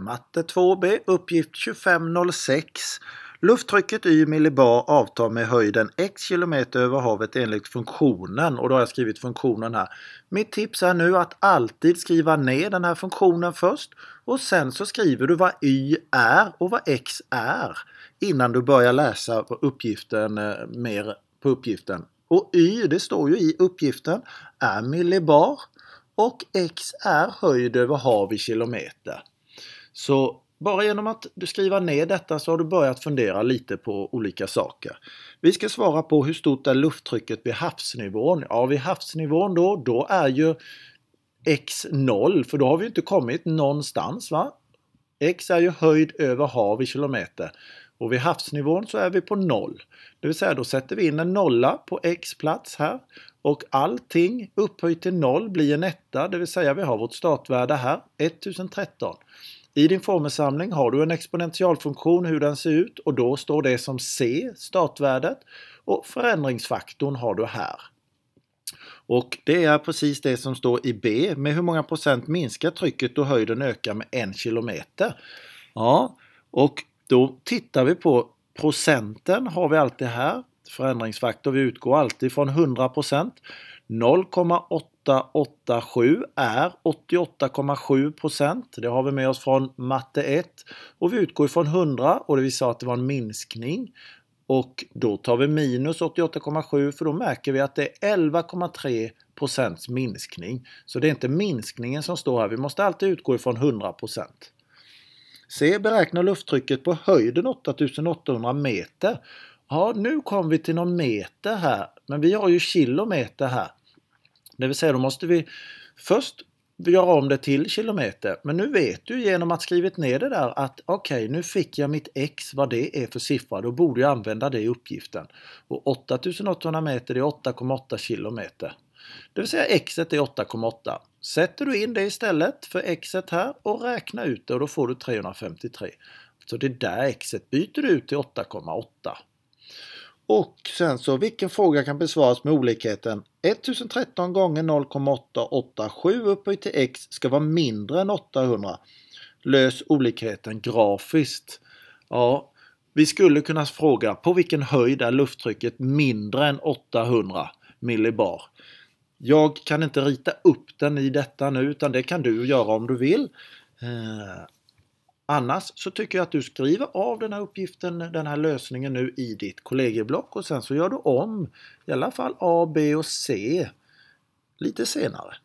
Matte 2B, uppgift 2506. Lufttrycket y millibar avtar med höjden x kilometer över havet enligt funktionen. Och då har jag skrivit funktionen här. Mitt tips är nu att alltid skriva ner den här funktionen först. Och sen så skriver du vad y är och vad x är. Innan du börjar läsa uppgiften eh, mer på uppgiften. Och y, det står ju i uppgiften, är millibar. Och x är höjd över hav i kilometer. Så bara genom att du skriver ner detta så har du börjat fundera lite på olika saker. Vi ska svara på hur stort är lufttrycket vid havsnivån? Ja, vid havsnivån då, då är ju x noll, för då har vi inte kommit någonstans. va? X är ju höjd över hav i kilometer och vid havsnivån så är vi på noll. Det vill säga då sätter vi in en nolla på x plats här och allting upphöjt till 0 blir en etta, det vill säga vi har vårt startvärde här 1013. I din formelsamling har du en exponentialfunktion hur den ser ut och då står det som C, startvärdet, och förändringsfaktorn har du här. Och det är precis det som står i B, med hur många procent minskar trycket då höjden ökar med en kilometer? Ja, och då tittar vi på procenten har vi alltid här förändringsfaktor. Vi utgår alltid från 100 0,887 är 88,7 Det har vi med oss från matte 1. Och vi utgår från 100 och det vi sa att det var en minskning. Och då tar vi minus 88,7 för då märker vi att det är 11,3 procents minskning. Så det är inte minskningen som står här. Vi måste alltid utgå ifrån 100 procent. C. Beräkna lufttrycket på höjden 8800 meter. Ja, nu kom vi till någon meter här, men vi har ju kilometer här. Det vill säga, då måste vi först göra om det till kilometer. Men nu vet du genom att skrivit ner det där att okej, okay, nu fick jag mitt x, vad det är för siffra. Då borde jag använda det i uppgiften. Och 8800 meter är 8,8 kilometer. Det vill säga X är 8,8. Sätter du in det istället för X här och räkna ut det och då får du 353. Så det där X byter du ut till 8,8. Och sen så vilken fråga kan besvaras med olikheten 1013 gånger 0,887 upphöjt till x ska vara mindre än 800. Lös olikheten grafiskt. Ja, vi skulle kunna fråga på vilken höjd är lufttrycket mindre än 800 millibar? Jag kan inte rita upp den i detta nu utan det kan du göra om du vill. Eh, Annars så tycker jag att du skriver av den här uppgiften, den här lösningen nu i ditt kollegieblock och sen så gör du om i alla fall A, B och C lite senare.